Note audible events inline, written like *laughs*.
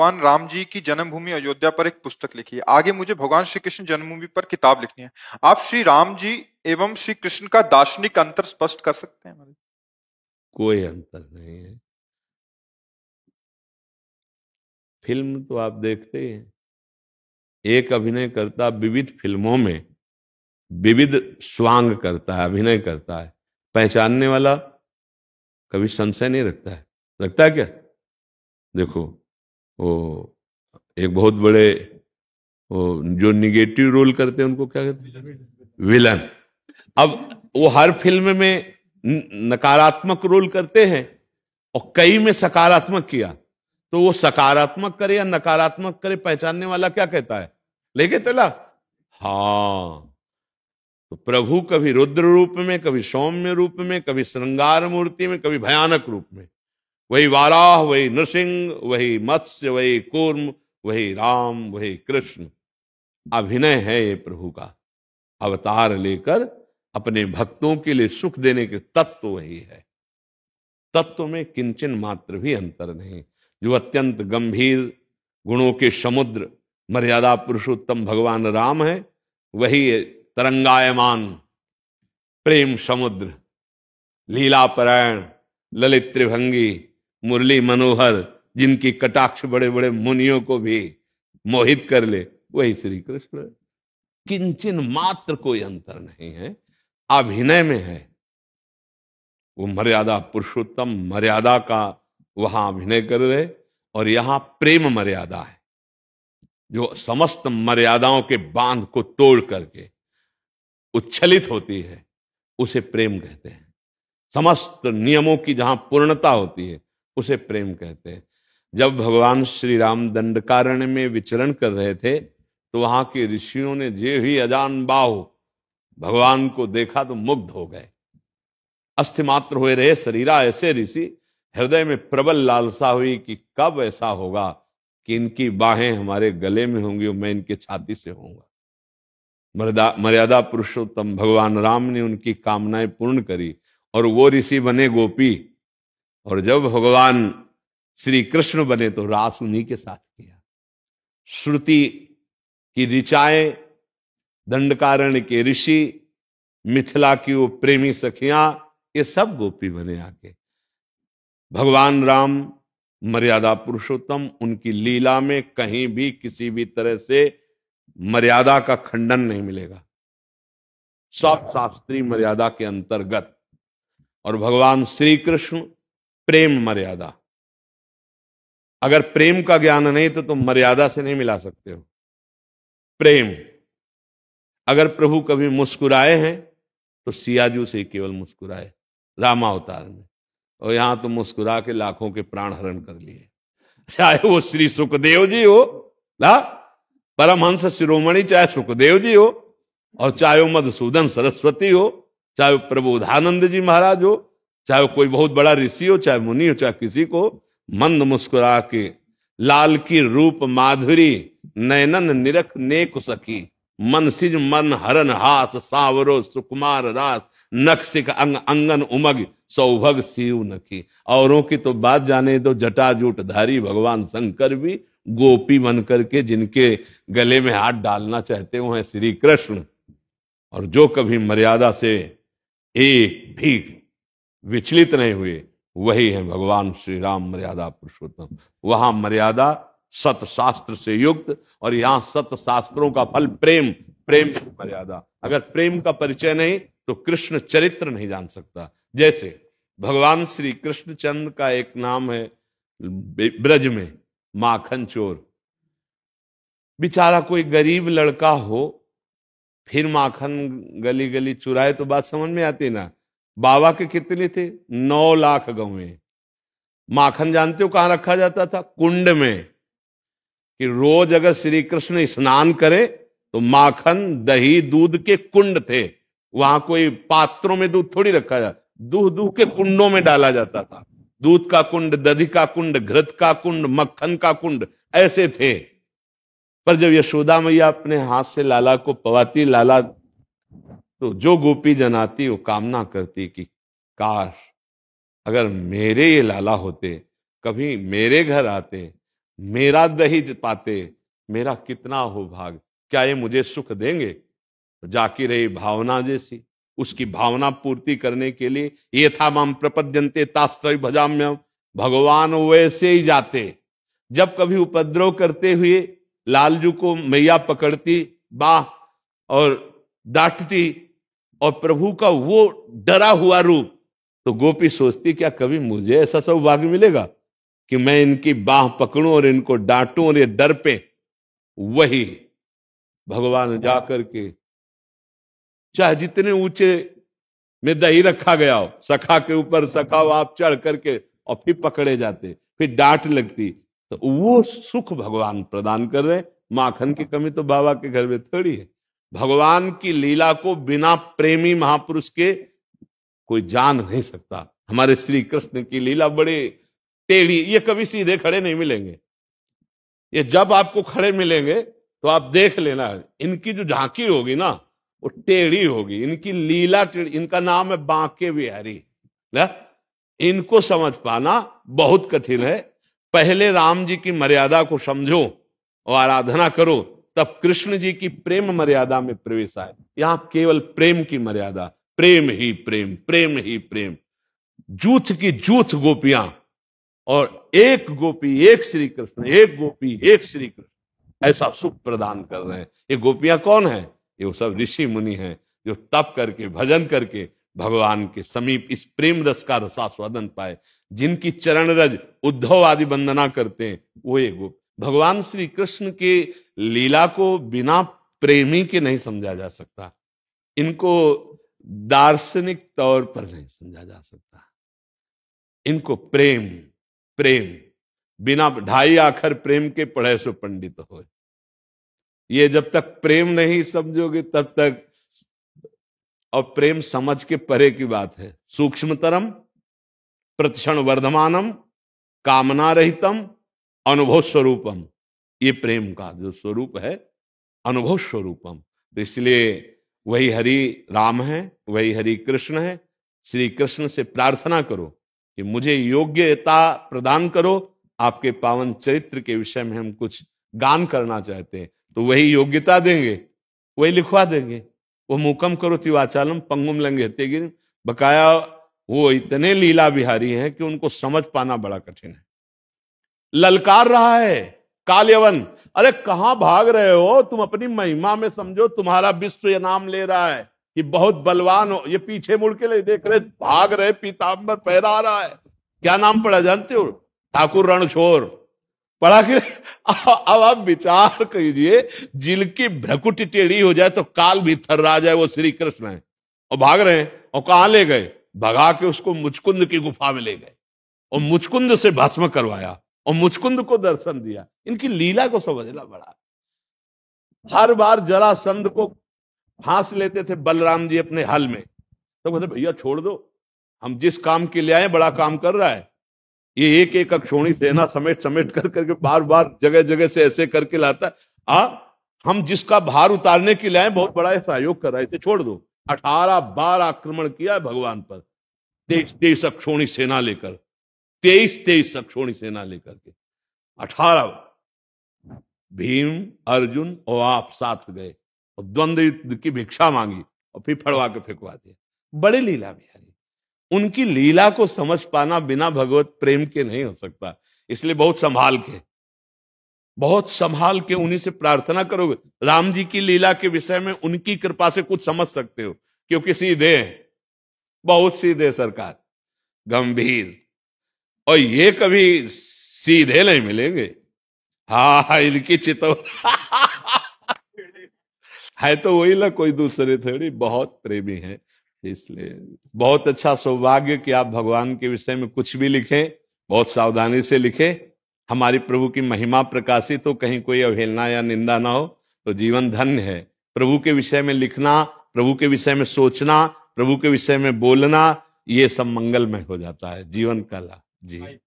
भगवान राम जी की जन्मभूमि अयोध्या पर एक पुस्तक लिखी है आगे मुझे भगवान श्री कृष्ण जन्मभूमि पर किताब लिखनी है आप श्री राम जी एवं श्री कृष्ण का दार्शनिक अंतर स्पष्ट कर सकते हैं कोई अंतर नहीं है फिल्म तो आप देखते हैं एक अभिनय करता विविध फिल्मों में विविध स्वांग करता है अभिनय करता है पहचानने वाला कभी संशय नहीं रखता है रखता है क्या देखो वो एक बहुत बड़े वो जो निगेटिव रोल करते हैं उनको क्या कहते हैं विलन अब वो हर फिल्म में नकारात्मक रोल करते हैं और कई में सकारात्मक किया तो वो सकारात्मक करे या नकारात्मक करे पहचानने वाला क्या कहता है लेके चला हाँ तो प्रभु कभी रुद्र रूप में कभी सौम्य रूप में कभी श्रृंगार मूर्ति में कभी भयानक रूप में वही वाराह वही नृसिंह वही मत्स्य वही कूर्म वही राम वही कृष्ण अभिनय है ये प्रभु का अवतार लेकर अपने भक्तों के लिए सुख देने के तत्व वही है तत्व में किंचन मात्र भी अंतर नहीं जो अत्यंत गंभीर गुणों के समुद्र मर्यादा पुरुषोत्तम भगवान राम है वही तरंगायमान प्रेम समुद्र लीलापरायण ललित त्रिभंगी मुरली मनोहर जिनकी कटाक्ष बड़े बड़े मुनियों को भी मोहित कर ले वही श्री कृष्ण किंचन मात्र कोई अंतर नहीं है अभिनय में है वो मर्यादा पुरुषोत्तम मर्यादा का वहां अभिनय कर रहे और यहां प्रेम मर्यादा है जो समस्त मर्यादाओं के बांध को तोड़ करके उच्छलित होती है उसे प्रेम कहते हैं समस्त नियमों की जहां पूर्णता होती है उसे प्रेम कहते हैं जब भगवान श्री राम दंडकारण्य में विचरण कर रहे थे तो वहां के ऋषियों ने जे ही अजान बाहु भगवान को देखा तो मुग्ध हो गए अस्थिमात्र हुए रहे शरीरा ऐसे ऋषि हृदय में प्रबल लालसा हुई कि कब ऐसा होगा कि इनकी बाहें हमारे गले में होंगी और मैं इनके छाती से होऊंगा मर्यादा पुरुषोत्तम भगवान राम ने उनकी कामनाएं पूर्ण करी और वो ऋषि बने गोपी और जब भगवान श्री कृष्ण बने तो रास उन्हीं के साथ किया श्रुति की ऋचाएं दंडकारण के ऋषि मिथिला की वो प्रेमी सखियां ये सब गोपी बने आके भगवान राम मर्यादा पुरुषोत्तम उनकी लीला में कहीं भी किसी भी तरह से मर्यादा का खंडन नहीं मिलेगा सब शास्त्री मर्यादा के अंतर्गत और भगवान श्री कृष्ण प्रेम मर्यादा अगर प्रेम का ज्ञान नहीं तो तुम मर्यादा से नहीं मिला सकते हो प्रेम अगर प्रभु कभी मुस्कुराए हैं तो सियाजू से केवल मुस्कुराए रामावतार में और यहां तो मुस्कुरा के लाखों के प्राण हरण कर लिए चाहे वो श्री सुखदेव जी हो ला परमहंस शिरोमणि चाहे सुखदेव जी हो और चाहे वो मधुसूदन सरस्वती हो चाहे वो प्रबोधानंद जी महाराज हो चाहे कोई बहुत बड़ा ऋषि हो चाहे मुनि हो चाहे किसी को मंद मुस्कुरा के लाल की रूप माधुरी नयनन निरख नेक सखी मन सिज मन हरन हास सावरो सुकुमार रास नक्सिक अंग अंगन उमग सौभग शिव नखी औरों की तो बात जाने दो जटाजूट धारी भगवान शंकर भी गोपी बन करके जिनके गले में हाथ डालना चाहते हो हैं श्री कृष्ण और जो कभी मर्यादा से एक भी विचलित नहीं हुए वही है भगवान श्री राम मर्यादा पुरुषोत्तम वहां मर्यादा सत शास्त्र से युक्त और यहाँ शास्त्रों का फल प्रेम प्रेम की मर्यादा अगर प्रेम का परिचय नहीं तो कृष्ण चरित्र नहीं जान सकता जैसे भगवान श्री कृष्ण चंद का एक नाम है ब्रज में माखन चोर बेचारा कोई गरीब लड़का हो फिर माखन गली गली चुराए तो बात समझ में आती ना बाबा के कितने थे नौ लाख गवे माखन जानते हो कहां रखा जाता था कुंड में कि रोज अगर श्री कृष्ण स्नान करे तो माखन दही दूध के कुंड थे वहां कोई पात्रों में दूध थोड़ी रखा जाता दूध दूध के कुंडों में डाला जाता था दूध का कुंड दधि का कुंड घृत का कुंड मक्खन का कुंड ऐसे थे पर जब यशोदा मैया अपने हाथ से लाला को पवाती लाला तो जो गोपी जन आती वो कामना करती कि काश अगर मेरे ये लाला होते कभी मेरे घर आते मेरा दही पाते मेरा कितना हो भाग क्या ये मुझे सुख देंगे तो जाकी रही भावना जैसी उसकी भावना पूर्ति करने के लिए ये था माम प्रपद्यंते तास्तव भजाम्य भगवान वैसे ही जाते जब कभी उपद्रव करते हुए लालजू को मैया पकड़ती बाह और डांटती और प्रभु का वो डरा हुआ रूप तो गोपी सोचती क्या कभी मुझे ऐसा सौभाग्य मिलेगा कि मैं इनकी बाह पकड़ूं और इनको डांटूं और ये डर पे वही भगवान जाकर के चाहे जितने ऊंचे में दही रखा गया हो सखा के ऊपर सखा आप चढ़ करके और फिर पकड़े जाते फिर डांट लगती तो वो सुख भगवान प्रदान कर रहे माखन की कमी तो बाबा के घर में थोड़ी है भगवान की लीला को बिना प्रेमी महापुरुष के कोई जान नहीं सकता हमारे श्री कृष्ण की लीला बड़े टेढ़ी ये कभी सीधे खड़े नहीं मिलेंगे ये जब आपको खड़े मिलेंगे तो आप देख लेना इनकी जो झांकी होगी ना वो टेढ़ी होगी इनकी लीला टेढ़ी इनका नाम है बांके बिहारी ना इनको समझ पाना बहुत कठिन है पहले राम जी की मर्यादा को समझो और आराधना करो तब कृष्ण जी की प्रेम मर्यादा में प्रवेश आए यहां केवल प्रेम की मर्यादा प्रेम ही प्रेम प्रेम ही प्रेम जूथ की जूथ गोपियां और एक गोपी एक श्री कृष्ण एक गोपी एक श्री कृष्ण ऐसा सुख प्रदान कर रहे हैं ये गोपियां कौन है ये वो सब ऋषि मुनि हैं जो तप करके भजन करके भगवान के समीप इस प्रेम रस का रसास्वादन पाए जिनकी चरण रज उद्धव आदि वंदना करते हैं वो ये गोपी भगवान श्री कृष्ण के लीला को बिना प्रेमी के नहीं समझा जा सकता इनको दार्शनिक तौर पर नहीं समझा जा सकता इनको प्रेम प्रेम बिना ढाई आखर प्रेम के पढ़े सो पंडित हो ये जब तक प्रेम नहीं समझोगे तब तक और प्रेम समझ के परे की बात है सूक्ष्मतरम प्रतिक्षण वर्धमानम कामना रहितम अनुभव स्वरूपम ये प्रेम का जो स्वरूप है अनुभव स्वरूपम तो इसलिए वही हरि राम है वही हरि कृष्ण है श्री कृष्ण से प्रार्थना करो कि मुझे योग्यता प्रदान करो आपके पावन चरित्र के विषय में हम कुछ गान करना चाहते हैं तो वही योग्यता देंगे वही लिखवा देंगे वो मुकम करो तिवाचालम पंगुम लंगे बकाया वो इतने लीला बिहारी हैं कि उनको समझ पाना बड़ा कठिन है ललकार रहा है काल्यवन अरे कहां भाग रहे हो तुम अपनी महिमा में समझो तुम्हारा विश्व ये नाम ले रहा है कि बहुत बलवान हो ये पीछे मुड़ के ले देख रहे भाग रहे पीताम्बर पहरा रहा है क्या नाम पढ़ा जानते हो ठाकुर रणछोर पढ़ा कि *laughs* अब आप विचार कीजिए जिल की भ्रकुट टेढ़ी हो जाए तो काल भी थर्रा जाए वो श्री कृष्ण है और भाग रहे हैं और कहा ले गए भगा के उसको मुचकुंद की गुफा में ले गए और मुचकुंद से भस्म करवाया और मुचकुंद को दर्शन दिया इनकी लीला को समझना बड़ा हर बार जरासंध को फांस लेते थे बलराम जी अपने हल में तो कहते भैया छोड़ दो हम जिस काम के लिए आए बड़ा काम कर रहा है ये एक एक अक्षोणी सेना समेट समेट कर करके बार बार जगह जगह से ऐसे करके लाता है आ हम जिसका भार उतारने के लिए आए बहुत बड़ा सहयोग कर रहा है छोड़ दो अठारह बार आक्रमण किया भगवान पर देश देश अक्षोणी सेना लेकर तेईस तेईस सक्षोणी सेना लेकर के अठारह भीम अर्जुन और आप साथ गए और द्वंद्व की भिक्षा मांगी और फिर फड़वा के फेंकवा दिया बड़े लीला बिहारी उनकी लीला को समझ पाना बिना भगवत प्रेम के नहीं हो सकता इसलिए बहुत संभाल के बहुत संभाल के उन्हीं से प्रार्थना करोगे राम जी की लीला के विषय में उनकी कृपा से कुछ समझ सकते हो क्योंकि सीधे बहुत सीधे सरकार गंभीर और ये कभी सीधे नहीं मिलेंगे हा इनकी चितव *laughs* है तो वही ना कोई दूसरे थोड़ी बहुत प्रेमी है इसलिए बहुत अच्छा सौभाग्य कि आप भगवान के विषय में कुछ भी लिखें बहुत सावधानी से लिखें हमारी प्रभु की महिमा प्रकाशित हो कहीं कोई अवहेलना या निंदा ना हो तो जीवन धन्य है प्रभु के विषय में लिखना प्रभु के विषय में सोचना प्रभु के विषय में बोलना ये सब मंगलमय हो जाता है जीवन कला জি।